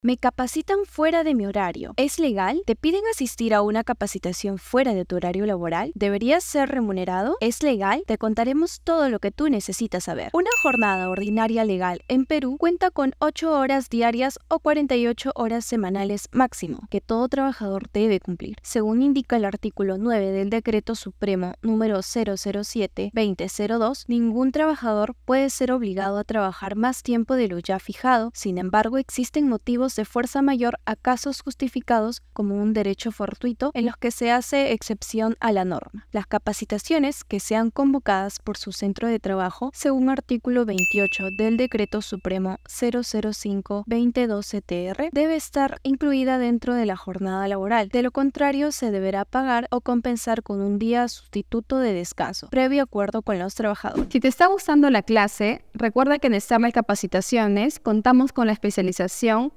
Me capacitan fuera de mi horario. ¿Es legal? ¿Te piden asistir a una capacitación fuera de tu horario laboral? ¿Deberías ser remunerado? ¿Es legal? Te contaremos todo lo que tú necesitas saber. Una jornada ordinaria legal en Perú cuenta con 8 horas diarias o 48 horas semanales máximo, que todo trabajador debe cumplir, según indica el artículo 9 del Decreto Supremo número 007-2002. Ningún trabajador puede ser obligado a trabajar más tiempo de lo ya fijado. Sin embargo, existen motivos de fuerza mayor a casos justificados como un derecho fortuito en los que se hace excepción a la norma. Las capacitaciones que sean convocadas por su centro de trabajo según artículo 28 del Decreto Supremo 005-2012-TR debe estar incluida dentro de la jornada laboral. De lo contrario, se deberá pagar o compensar con un día sustituto de descanso, previo acuerdo con los trabajadores. Si te está gustando la clase, recuerda que en Estamel Capacitaciones contamos con la especialización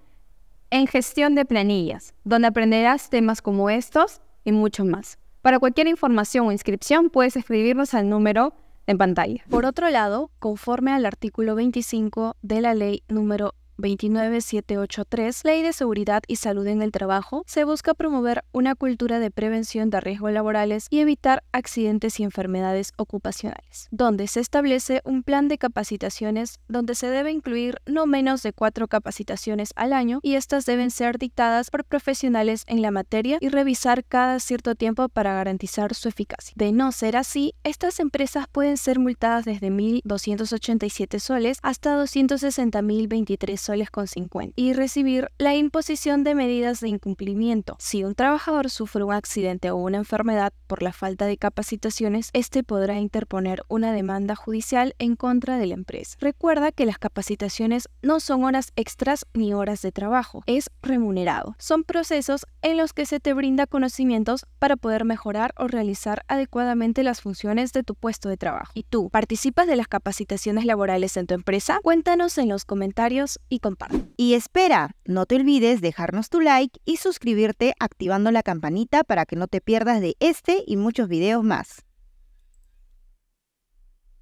en gestión de planillas, donde aprenderás temas como estos y mucho más. Para cualquier información o inscripción puedes escribirnos al número en pantalla. Por otro lado, conforme al artículo 25 de la ley número 29783, Ley de Seguridad y Salud en el Trabajo, se busca promover una cultura de prevención de riesgos laborales y evitar accidentes y enfermedades ocupacionales, donde se establece un plan de capacitaciones donde se debe incluir no menos de cuatro capacitaciones al año y estas deben ser dictadas por profesionales en la materia y revisar cada cierto tiempo para garantizar su eficacia. De no ser así, estas empresas pueden ser multadas desde 1.287 soles hasta 260.023 soles con 50 y recibir la imposición de medidas de incumplimiento. Si un trabajador sufre un accidente o una enfermedad por la falta de capacitaciones, este podrá interponer una demanda judicial en contra de la empresa. Recuerda que las capacitaciones no son horas extras ni horas de trabajo, es remunerado. Son procesos en los que se te brinda conocimientos para poder mejorar o realizar adecuadamente las funciones de tu puesto de trabajo. ¿Y tú participas de las capacitaciones laborales en tu empresa? Cuéntanos en los comentarios y Y espera, no te olvides dejarnos tu like y suscribirte activando la campanita para que no te pierdas de este y muchos videos más.